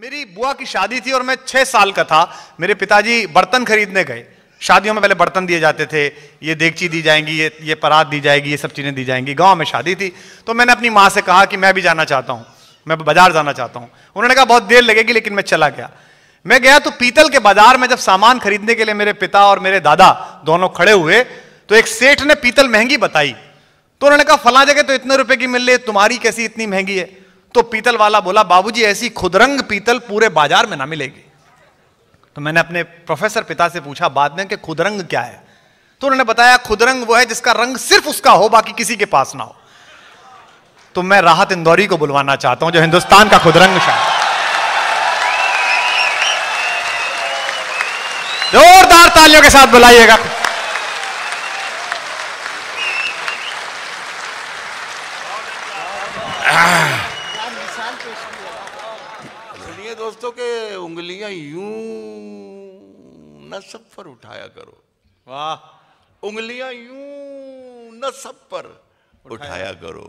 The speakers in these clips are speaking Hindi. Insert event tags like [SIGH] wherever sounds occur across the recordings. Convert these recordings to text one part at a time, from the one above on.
मेरी बुआ की शादी थी और मैं छह साल का था मेरे पिताजी बर्तन खरीदने गए शादियों में पहले बर्तन दिए जाते थे ये देगची दी जाएंगी ये ये परात दी जाएगी ये सब चीज़ें दी जाएंगी गांव में शादी थी तो मैंने अपनी माँ से कहा कि मैं भी जाना चाहता हूँ मैं बाजार जाना चाहता हूँ उन्होंने कहा बहुत देर लगेगी लेकिन मैं चला गया मैं गया तो पीतल के बाजार में जब सामान खरीदने के लिए मेरे पिता और मेरे दादा दोनों खड़े हुए तो एक सेठ ने पीतल महंगी बताई तो उन्होंने कहा फला जगह तो इतने रुपए की मिल रही तुम्हारी कैसी इतनी महंगी है तो पीतल वाला बोला बाबूजी ऐसी खुदरंग पीतल पूरे बाजार में ना मिलेगी तो मैंने अपने प्रोफेसर पिता से पूछा बाद में कि खुदरंग क्या है तो उन्होंने बताया खुदरंग वो है जिसका रंग सिर्फ उसका हो बाकी किसी के पास ना हो तो मैं राहत इंदौरी को बुलवाना चाहता हूं जो हिंदुस्तान का खुदरंग शायद जोरदार तालियों के साथ बुलाइएगा चाहिए दोस्तों के उंगलियां यू न सब पर उठाया करो वाह उंगलियां यू न सब पर उठाया, उठाया करो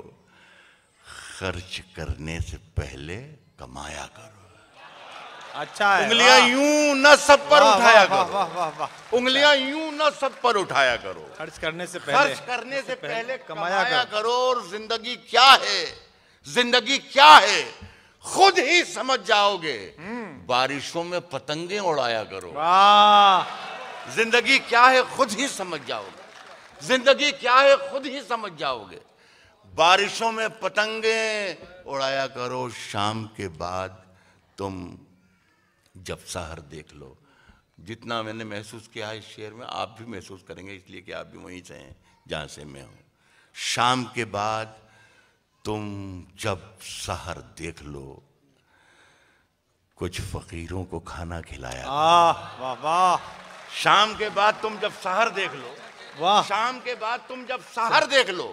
खर्च करने से पहले कमाया करो अच्छा है उंगलियां यू न सब पर उठाया करो वाह, वाह, वाह, उंगलियां यू न सब पर उठाया करो खर्च करने से पहले खर्च करने से पहले कमाया, कमाया करो और जिंदगी क्या है जिंदगी क्या है खुद ही समझ जाओगे हम्म। बारिशों में पतंगे उड़ाया करो जिंदगी क्या है खुद ही समझ जाओगे जिंदगी क्या है खुद ही समझ जाओगे बारिशों में पतंगे उड़ाया करो शाम के बाद तुम जब सहर देख लो जितना मैंने महसूस किया है इस शेर में आप भी महसूस करेंगे इसलिए कि आप भी वहीं से हैं जहां से मैं हूं शाम के बाद तुम जब शहर देख लो कुछ फकीरों को खाना खिलाया वाह वाह शाम के बाद तुम जब शहर देख लो वाह शाम के बाद तुम जब शहर देख लो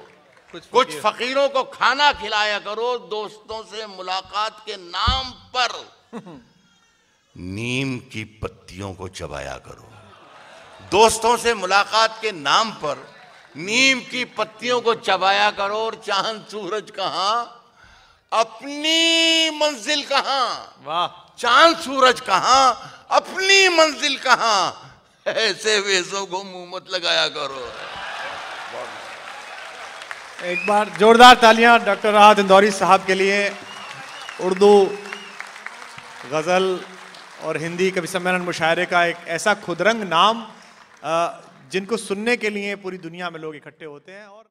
कुछ, कुछ फकीरों को खाना खिलाया करो दोस्तों से मुलाकात के नाम पर [LAUGHS] नीम की पत्तियों को चबाया करो दोस्तों से मुलाकात के नाम पर नीम की पत्तियों को चबाया करो और चांद सूरज कहा अपनी मंजिल कहा वाह चांद सूरज कहा अपनी मंजिल कहा ऐसे वेशों को मुंह मत लगाया करो एक बार जोरदार तालियां डॉक्टर राहत इंदौरी साहब के लिए उर्दू गज़ल और हिंदी कवि सम्मेलन मुशायरे का एक ऐसा खुदरंग नाम जिनको सुनने के लिए पूरी दुनिया में लोग इकट्ठे होते हैं और